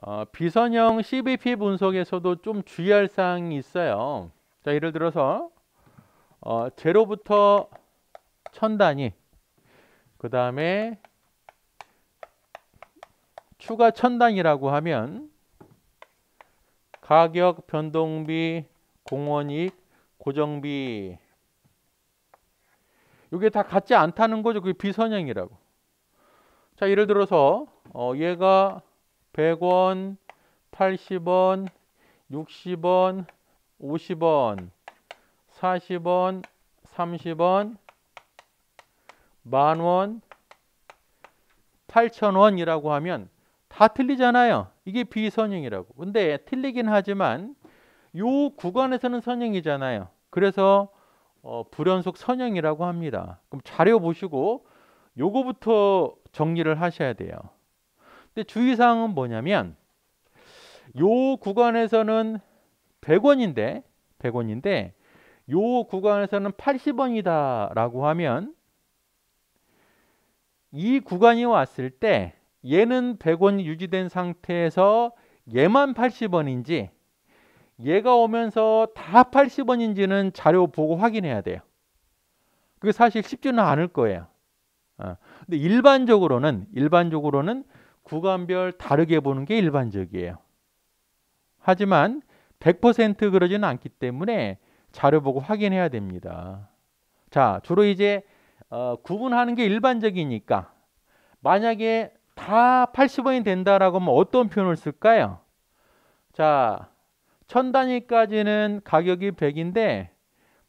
어, 비선형 CBP 분석에서도 좀 주의할 사항이 있어요. 자, 예를 들어서 어, 제로부터 천 단위, 그 다음에 추가 천 단위라고 하면 가격, 변동비, 공원익 고정비 이게 다 같지 않다는 거죠. 그게 비선형이라고. 자, 예를 들어서 어, 얘가 100원, 80원, 60원, 50원, 40원, 30원, 만원, 8천원이라고 하면 다 틀리잖아요. 이게 비선형이라고. 근데 틀리긴 하지만 요 구간에서는 선형이잖아요. 그래서 어, 불연속 선형이라고 합니다. 그럼 자료 보시고 요거부터 정리를 하셔야 돼요. 주의사항은 뭐냐면 요 구간에서는 100원인데 100원인데 요 구간에서는 80원이다 라고 하면 이 구간이 왔을 때 얘는 100원이 유지된 상태에서 얘만 80원인지 얘가 오면서 다 80원인지는 자료 보고 확인해야 돼요. 그게 사실 쉽지는 않을 거예요. 어. 근데 일반적으로는 일반적으로는 구간별 다르게 보는 게 일반적이에요. 하지만 100% 그러지는 않기 때문에 자료 보고 확인해야 됩니다. 자, 주로 이제 어, 구분하는 게 일반적이니까 만약에 다 80원이 된다라고 하면 어떤 표현을 쓸까요? 자, 천 단위까지는 가격이 100인데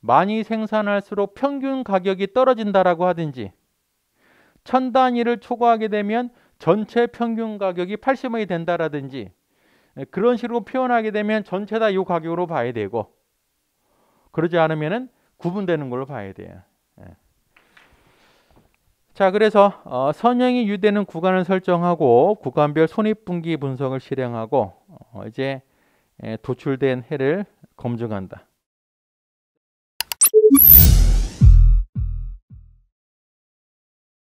많이 생산할수록 평균 가격이 떨어진다라고 하든지 천 단위를 초과하게 되면 전체 평균 가격이 8 0만이 된다라든지 예, 그런 식으로 표현하게 되면 전체 다 이 가격으로 봐야 되고 그러지 않으면 구분되는 걸로 봐야 돼요. 예. 자, 그래서 어, 선형이 유대는 구간을 설정하고 구간별 손익분기 분석을 실행하고 어, 이제 예, 도출된 해를 검증한다.